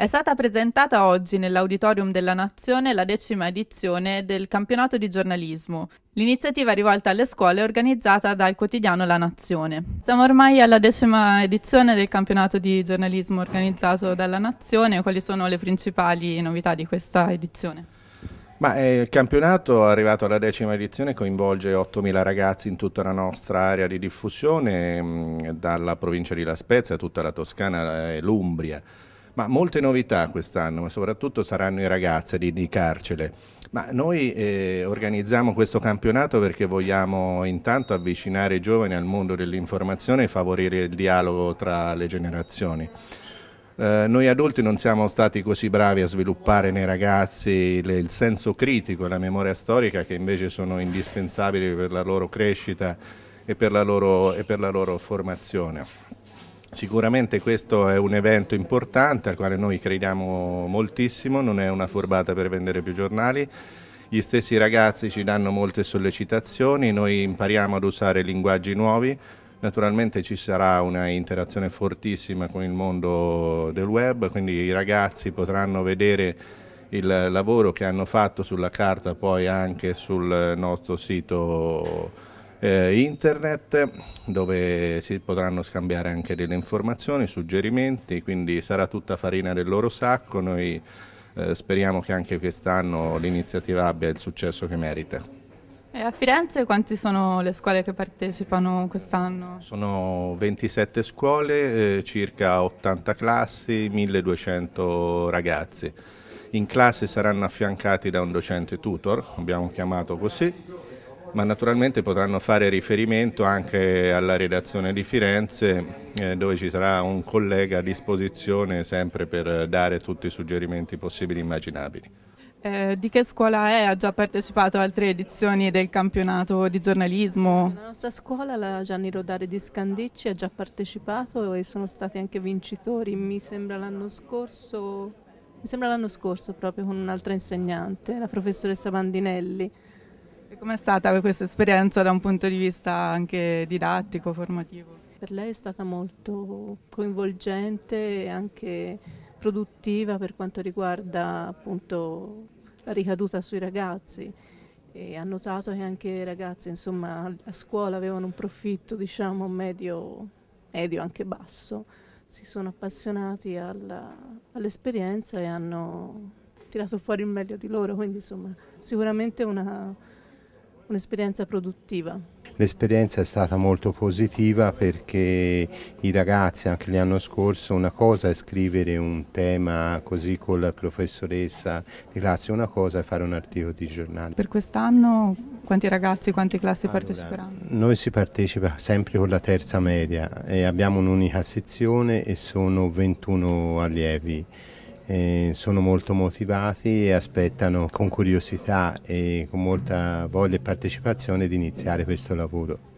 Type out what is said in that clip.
È stata presentata oggi nell'Auditorium della Nazione la decima edizione del campionato di giornalismo. L'iniziativa rivolta alle scuole è organizzata dal quotidiano La Nazione. Siamo ormai alla decima edizione del campionato di giornalismo organizzato dalla Nazione. Quali sono le principali novità di questa edizione? Ma, eh, il campionato arrivato alla decima edizione coinvolge 8.000 ragazzi in tutta la nostra area di diffusione, mh, mm, dalla provincia di La Spezia, tutta la Toscana eh, e l'Umbria. Ma molte novità quest'anno, ma soprattutto saranno i ragazzi di, di carcere. Ma noi eh, organizziamo questo campionato perché vogliamo intanto avvicinare i giovani al mondo dell'informazione e favorire il dialogo tra le generazioni. Eh, noi adulti non siamo stati così bravi a sviluppare nei ragazzi le, il senso critico e la memoria storica che invece sono indispensabili per la loro crescita e per la loro, e per la loro formazione. Sicuramente questo è un evento importante al quale noi crediamo moltissimo, non è una furbata per vendere più giornali. Gli stessi ragazzi ci danno molte sollecitazioni, noi impariamo ad usare linguaggi nuovi, naturalmente ci sarà una interazione fortissima con il mondo del web, quindi i ragazzi potranno vedere il lavoro che hanno fatto sulla carta poi anche sul nostro sito eh, internet dove si potranno scambiare anche delle informazioni, suggerimenti, quindi sarà tutta farina del loro sacco, noi eh, speriamo che anche quest'anno l'iniziativa abbia il successo che merita. E a Firenze quante sono le scuole che partecipano quest'anno? Sono 27 scuole, eh, circa 80 classi, 1200 ragazzi. In classe saranno affiancati da un docente tutor, abbiamo chiamato così, ma naturalmente potranno fare riferimento anche alla redazione di Firenze eh, dove ci sarà un collega a disposizione sempre per dare tutti i suggerimenti possibili e immaginabili. Eh, di che scuola è? Ha già partecipato a altre edizioni del campionato di giornalismo? La nostra scuola, la Gianni Rodari di Scandicci, ha già partecipato e sono stati anche vincitori, mi sembra l'anno scorso, mi sembra l'anno scorso proprio con un'altra insegnante, la professoressa Bandinelli. Com'è stata questa esperienza da un punto di vista anche didattico, formativo? Per lei è stata molto coinvolgente e anche produttiva per quanto riguarda appunto, la ricaduta sui ragazzi. E ha notato che anche i ragazzi insomma, a scuola avevano un profitto diciamo, medio, medio anche basso, si sono appassionati all'esperienza e hanno tirato fuori il meglio di loro, quindi insomma, sicuramente una, Un'esperienza produttiva? L'esperienza è stata molto positiva perché i ragazzi anche l'anno scorso una cosa è scrivere un tema così con la professoressa di classe, una cosa è fare un articolo di giornale. Per quest'anno quanti ragazzi, quante classi allora, parteciperanno? Noi si partecipa sempre con la terza media e abbiamo un'unica sezione e sono 21 allievi eh, sono molto motivati e aspettano con curiosità e con molta voglia e partecipazione di iniziare questo lavoro.